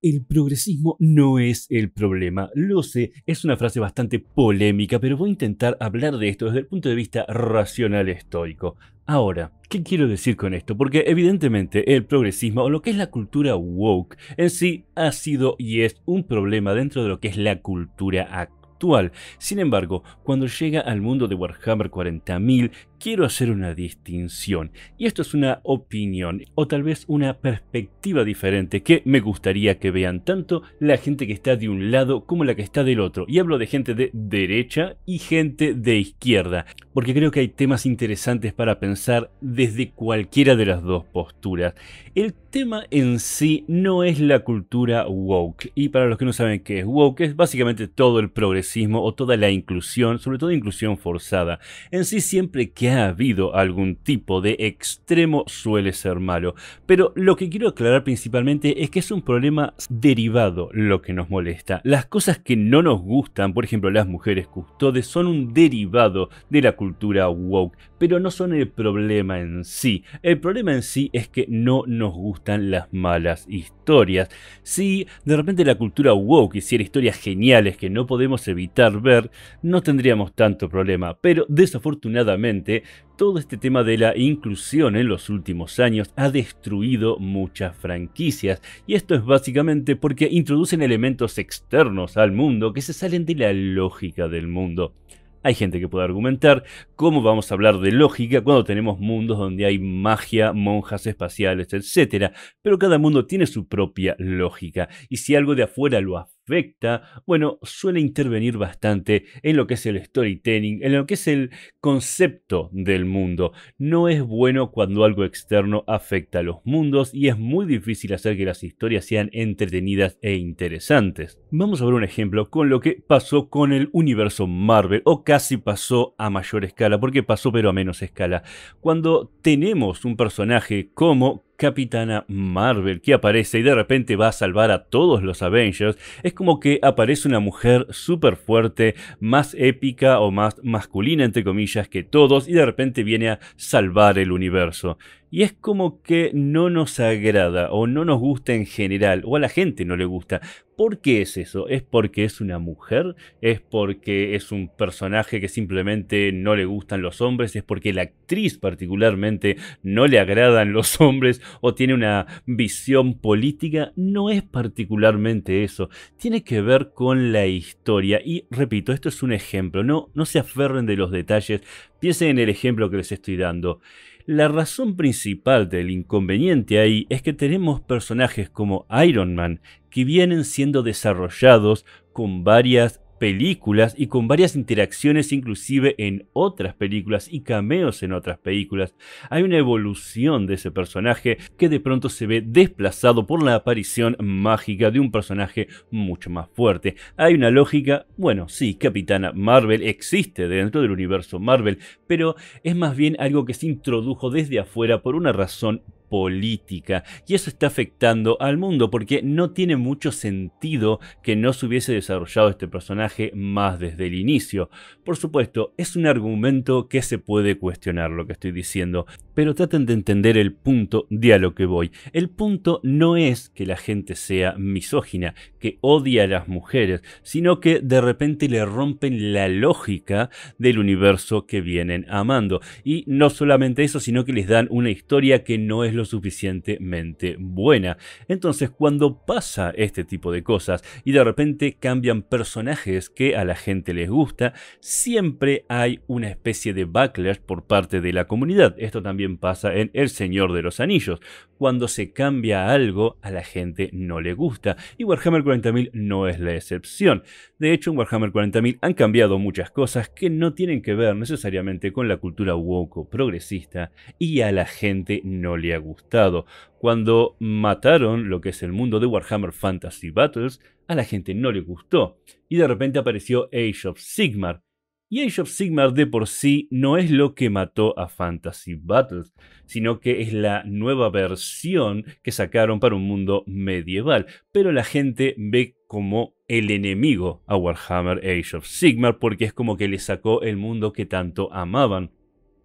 El progresismo no es el problema. Lo sé, es una frase bastante polémica, pero voy a intentar hablar de esto desde el punto de vista racional estoico. Ahora, ¿qué quiero decir con esto? Porque evidentemente el progresismo o lo que es la cultura woke en sí ha sido y es un problema dentro de lo que es la cultura actual. Sin embargo, cuando llega al mundo de Warhammer 40.000 quiero hacer una distinción, y esto es una opinión o tal vez una perspectiva diferente que me gustaría que vean tanto la gente que está de un lado como la que está del otro. Y hablo de gente de derecha y gente de izquierda, porque creo que hay temas interesantes para pensar desde cualquiera de las dos posturas. El tema en sí no es la cultura woke, y para los que no saben qué es woke, es básicamente todo el progresismo o toda la inclusión, sobre todo inclusión forzada. En sí siempre que ha habido algún tipo de extremo suele ser malo. Pero lo que quiero aclarar principalmente es que es un problema derivado lo que nos molesta. Las cosas que no nos gustan, por ejemplo las mujeres custodes, son un derivado de la cultura woke pero no son el problema en sí. El problema en sí es que no nos gustan las malas historias. Si de repente la cultura woke hiciera historias geniales que no podemos evitar ver, no tendríamos tanto problema, pero desafortunadamente todo este tema de la inclusión en los últimos años ha destruido muchas franquicias y esto es básicamente porque introducen elementos externos al mundo que se salen de la lógica del mundo. Hay gente que puede argumentar cómo vamos a hablar de lógica cuando tenemos mundos donde hay magia, monjas espaciales, etc. Pero cada mundo tiene su propia lógica y si algo de afuera lo afecta, bueno, suele intervenir bastante en lo que es el storytelling, en lo que es el concepto del mundo. No es bueno cuando algo externo afecta a los mundos y es muy difícil hacer que las historias sean entretenidas e interesantes. Vamos a ver un ejemplo con lo que pasó con el universo Marvel, o casi pasó a mayor escala, porque pasó pero a menos escala. Cuando tenemos un personaje como Capitana Marvel que aparece y de repente va a salvar a todos los Avengers, es como que aparece una mujer súper fuerte, más épica o más masculina entre comillas que todos y de repente viene a salvar el universo y es como que no nos agrada o no nos gusta en general o a la gente no le gusta. ¿Por qué es eso? ¿Es porque es una mujer? ¿Es porque es un personaje que simplemente no le gustan los hombres? ¿Es porque la actriz particularmente no le agradan los hombres o tiene una visión política? No es particularmente eso. Tiene que ver con la historia. Y repito, esto es un ejemplo. No, no se aferren de los detalles. Piensen en el ejemplo que les estoy dando. La razón principal del inconveniente ahí es que tenemos personajes como Iron Man que vienen siendo desarrollados con varias películas y con varias interacciones inclusive en otras películas y cameos en otras películas. Hay una evolución de ese personaje que de pronto se ve desplazado por la aparición mágica de un personaje mucho más fuerte. Hay una lógica, bueno, sí, Capitana Marvel existe dentro del universo Marvel, pero es más bien algo que se introdujo desde afuera por una razón política. Y eso está afectando al mundo porque no tiene mucho sentido que no se hubiese desarrollado este personaje más desde el inicio. Por supuesto, es un argumento que se puede cuestionar lo que estoy diciendo pero traten de entender el punto de a lo que voy. El punto no es que la gente sea misógina, que odia a las mujeres, sino que de repente le rompen la lógica del universo que vienen amando. Y no solamente eso, sino que les dan una historia que no es lo suficientemente buena. Entonces, cuando pasa este tipo de cosas y de repente cambian personajes que a la gente les gusta, siempre hay una especie de backlash por parte de la comunidad. Esto también pasa en El Señor de los Anillos. Cuando se cambia algo, a la gente no le gusta. Y Warhammer 40.000 no es la excepción. De hecho, en Warhammer 40.000 han cambiado muchas cosas que no tienen que ver necesariamente con la cultura woke progresista y a la gente no le ha gustado. Cuando mataron lo que es el mundo de Warhammer Fantasy Battles, a la gente no le gustó. Y de repente apareció Age of Sigmar y Age of Sigmar de por sí no es lo que mató a Fantasy Battles, sino que es la nueva versión que sacaron para un mundo medieval, pero la gente ve como el enemigo a Warhammer Age of Sigmar porque es como que le sacó el mundo que tanto amaban.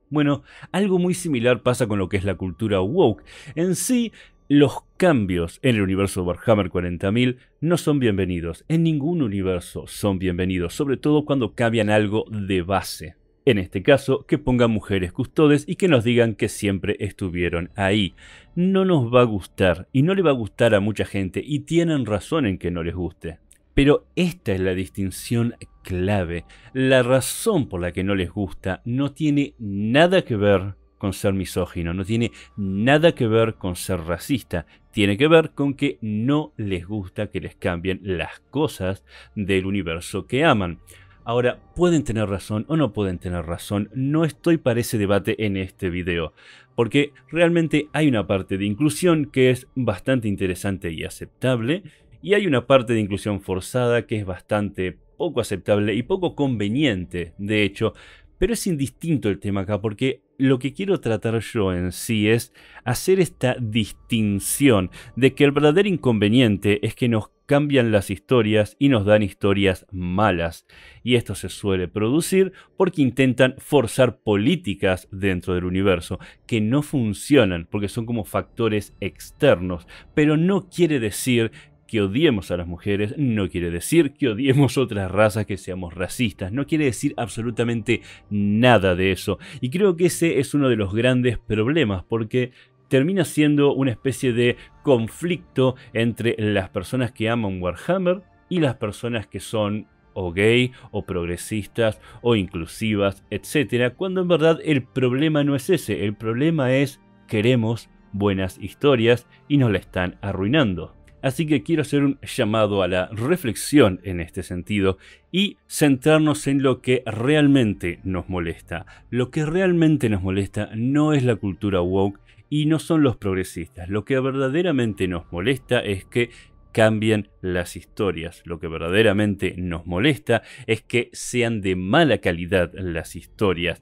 Bueno, algo muy similar pasa con lo que es la cultura woke. En sí, los cambios en el universo de Warhammer 40.000 no son bienvenidos, en ningún universo son bienvenidos, sobre todo cuando cambian algo de base. En este caso, que pongan mujeres custodes y que nos digan que siempre estuvieron ahí. No nos va a gustar y no le va a gustar a mucha gente y tienen razón en que no les guste. Pero esta es la distinción clave. La razón por la que no les gusta no tiene nada que ver con ser misógino, no tiene nada que ver con ser racista, tiene que ver con que no les gusta que les cambien las cosas del universo que aman. Ahora, pueden tener razón o no pueden tener razón, no estoy para ese debate en este video, porque realmente hay una parte de inclusión que es bastante interesante y aceptable, y hay una parte de inclusión forzada que es bastante poco aceptable y poco conveniente, de hecho, pero es indistinto el tema acá porque lo que quiero tratar yo en sí es hacer esta distinción de que el verdadero inconveniente es que nos cambian las historias y nos dan historias malas. Y esto se suele producir porque intentan forzar políticas dentro del universo que no funcionan porque son como factores externos. Pero no quiere decir que odiemos a las mujeres no quiere decir que odiemos otras razas, que seamos racistas, no quiere decir absolutamente nada de eso. Y creo que ese es uno de los grandes problemas, porque termina siendo una especie de conflicto entre las personas que aman Warhammer y las personas que son o gay, o progresistas, o inclusivas, etcétera, Cuando en verdad el problema no es ese, el problema es queremos buenas historias y nos la están arruinando. Así que quiero hacer un llamado a la reflexión en este sentido y centrarnos en lo que realmente nos molesta. Lo que realmente nos molesta no es la cultura woke y no son los progresistas. Lo que verdaderamente nos molesta es que cambien las historias. Lo que verdaderamente nos molesta es que sean de mala calidad las historias.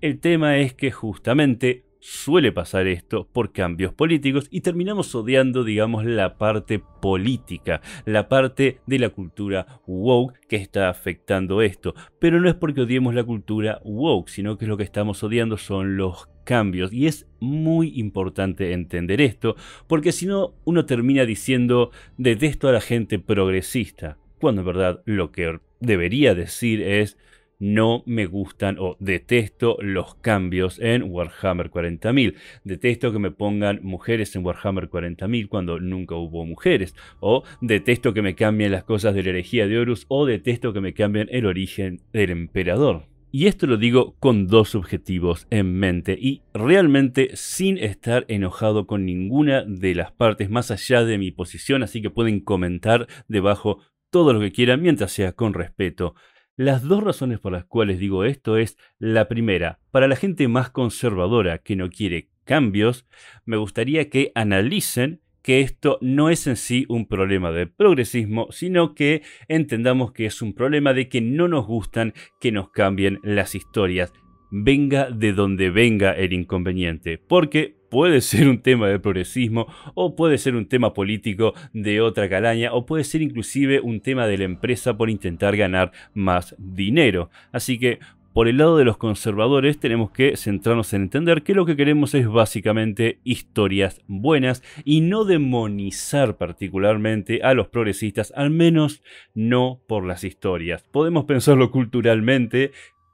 El tema es que justamente suele pasar esto por cambios políticos y terminamos odiando, digamos, la parte política, la parte de la cultura woke que está afectando esto. Pero no es porque odiemos la cultura woke, sino que lo que estamos odiando son los cambios. Y es muy importante entender esto, porque si no, uno termina diciendo, detesto a la gente progresista, cuando en verdad lo que debería decir es, no me gustan o detesto los cambios en Warhammer 40.000. Detesto que me pongan mujeres en Warhammer 40.000 cuando nunca hubo mujeres. O detesto que me cambien las cosas de la herejía de Horus. O detesto que me cambien el origen del emperador. Y esto lo digo con dos objetivos en mente y realmente sin estar enojado con ninguna de las partes más allá de mi posición, así que pueden comentar debajo todo lo que quieran mientras sea con respeto las dos razones por las cuales digo esto es, la primera, para la gente más conservadora que no quiere cambios, me gustaría que analicen que esto no es en sí un problema de progresismo, sino que entendamos que es un problema de que no nos gustan que nos cambien las historias venga de donde venga el inconveniente, porque puede ser un tema de progresismo o puede ser un tema político de otra calaña o puede ser inclusive un tema de la empresa por intentar ganar más dinero. Así que por el lado de los conservadores tenemos que centrarnos en entender que lo que queremos es básicamente historias buenas y no demonizar particularmente a los progresistas, al menos no por las historias. Podemos pensarlo culturalmente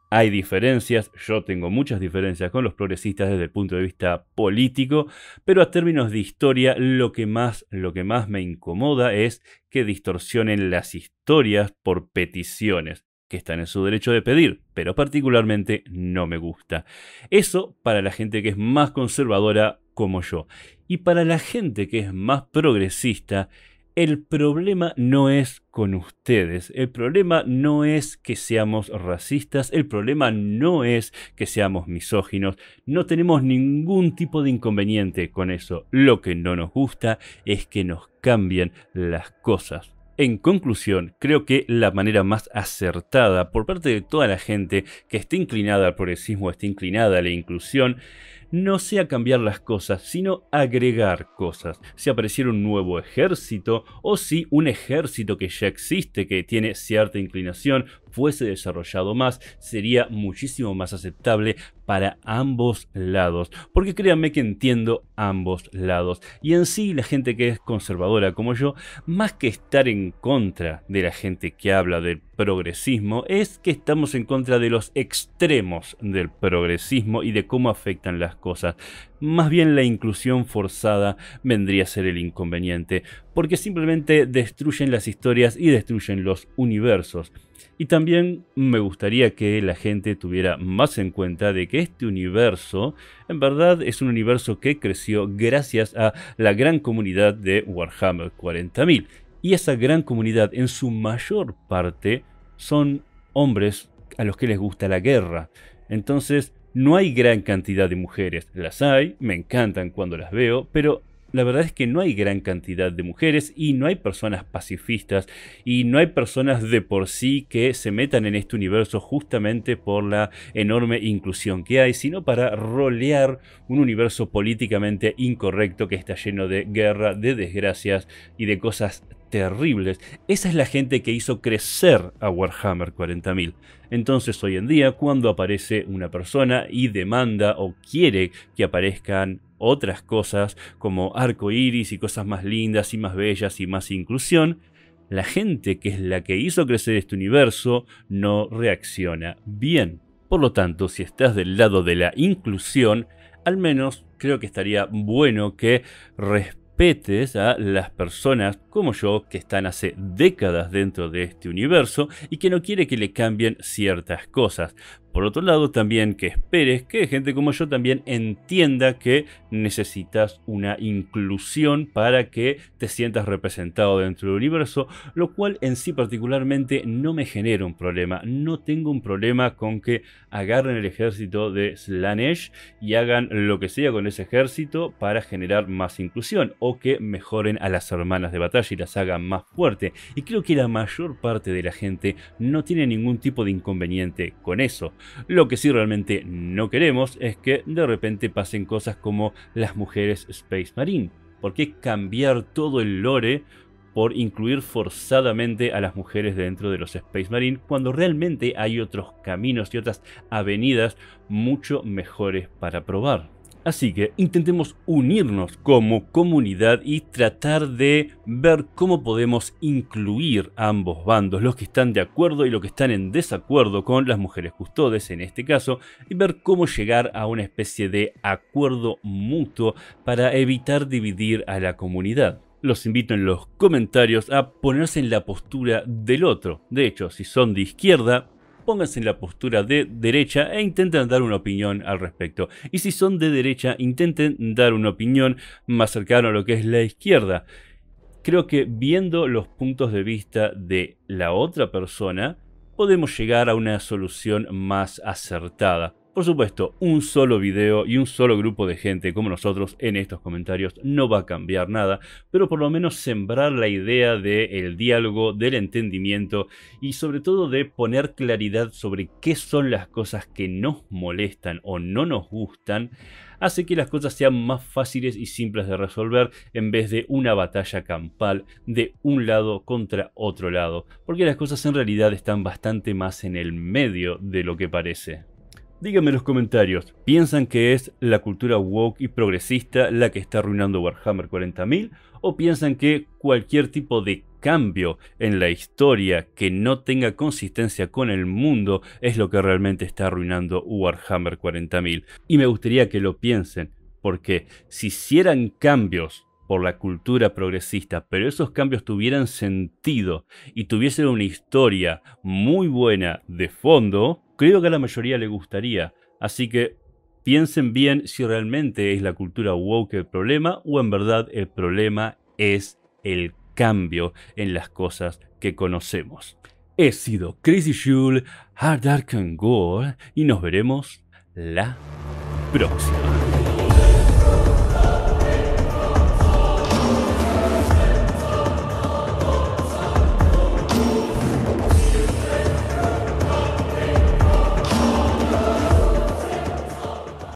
hay diferencias, yo tengo muchas diferencias con los progresistas desde el punto de vista político, pero a términos de historia lo que más, lo que más me incomoda es que distorsionen las historias por peticiones que están en su derecho de pedir, pero particularmente no me gusta. Eso para la gente que es más conservadora como yo. Y para la gente que es más progresista, el problema no es con ustedes, el problema no es que seamos racistas, el problema no es que seamos misóginos, no tenemos ningún tipo de inconveniente con eso, lo que no nos gusta es que nos cambien las cosas. En conclusión, creo que la manera más acertada por parte de toda la gente que esté inclinada al progresismo, esté inclinada a la inclusión, no sea cambiar las cosas, sino agregar cosas. Si apareciera un nuevo ejército o si un ejército que ya existe, que tiene cierta inclinación, fuese desarrollado más, sería muchísimo más aceptable para ambos lados. Porque créanme que entiendo ambos lados. Y en sí la gente que es conservadora como yo, más que estar en contra de la gente que habla de progresismo es que estamos en contra de los extremos del progresismo y de cómo afectan las cosas. Más bien la inclusión forzada vendría a ser el inconveniente, porque simplemente destruyen las historias y destruyen los universos. Y también me gustaría que la gente tuviera más en cuenta de que este universo en verdad es un universo que creció gracias a la gran comunidad de Warhammer 40.000 y esa gran comunidad, en su mayor parte, son hombres a los que les gusta la guerra. Entonces, no hay gran cantidad de mujeres. Las hay, me encantan cuando las veo, pero la verdad es que no hay gran cantidad de mujeres y no hay personas pacifistas y no hay personas de por sí que se metan en este universo justamente por la enorme inclusión que hay, sino para rolear un universo políticamente incorrecto que está lleno de guerra, de desgracias y de cosas terribles. Esa es la gente que hizo crecer a Warhammer 40.000. Entonces hoy en día, cuando aparece una persona y demanda o quiere que aparezcan otras cosas como arco iris y cosas más lindas y más bellas y más inclusión, la gente que es la que hizo crecer este universo no reacciona bien. Por lo tanto, si estás del lado de la inclusión, al menos creo que estaría bueno que respetes a las personas como yo que están hace décadas dentro de este universo y que no quiere que le cambien ciertas cosas por otro lado también que esperes que gente como yo también entienda que necesitas una inclusión para que te sientas representado dentro del universo, lo cual en sí particularmente no me genera un problema. No tengo un problema con que agarren el ejército de Slanesh y hagan lo que sea con ese ejército para generar más inclusión o que mejoren a las hermanas de batalla y las hagan más fuerte. Y creo que la mayor parte de la gente no tiene ningún tipo de inconveniente con eso. Lo que sí realmente no queremos es que de repente pasen cosas como las mujeres Space Marine. ¿Por qué cambiar todo el lore por incluir forzadamente a las mujeres dentro de los Space Marine cuando realmente hay otros caminos y otras avenidas mucho mejores para probar? Así que intentemos unirnos como comunidad y tratar de ver cómo podemos incluir a ambos bandos, los que están de acuerdo y los que están en desacuerdo con las mujeres custodes en este caso, y ver cómo llegar a una especie de acuerdo mutuo para evitar dividir a la comunidad los invito en los comentarios a ponerse en la postura del otro. De hecho, si son de izquierda, pónganse en la postura de derecha e intenten dar una opinión al respecto. Y si son de derecha, intenten dar una opinión más cercana a lo que es la izquierda. Creo que viendo los puntos de vista de la otra persona, podemos llegar a una solución más acertada. Por supuesto, un solo video y un solo grupo de gente como nosotros en estos comentarios no va a cambiar nada, pero por lo menos sembrar la idea del el diálogo, del entendimiento y sobre todo de poner claridad sobre qué son las cosas que nos molestan o no nos gustan, hace que las cosas sean más fáciles y simples de resolver en vez de una batalla campal de un lado contra otro lado, porque las cosas en realidad están bastante más en el medio de lo que parece. Díganme en los comentarios, ¿piensan que es la cultura woke y progresista la que está arruinando Warhammer 40.000? ¿O piensan que cualquier tipo de cambio en la historia que no tenga consistencia con el mundo es lo que realmente está arruinando Warhammer 40.000? Y me gustaría que lo piensen, porque si hicieran cambios por la cultura progresista, pero esos cambios tuvieran sentido y tuviesen una historia muy buena de fondo, creo que a la mayoría le gustaría. Así que piensen bien si realmente es la cultura woke el problema o en verdad el problema es el cambio en las cosas que conocemos. He sido Crazy Jules, Hard Dark and Gore y nos veremos la próxima.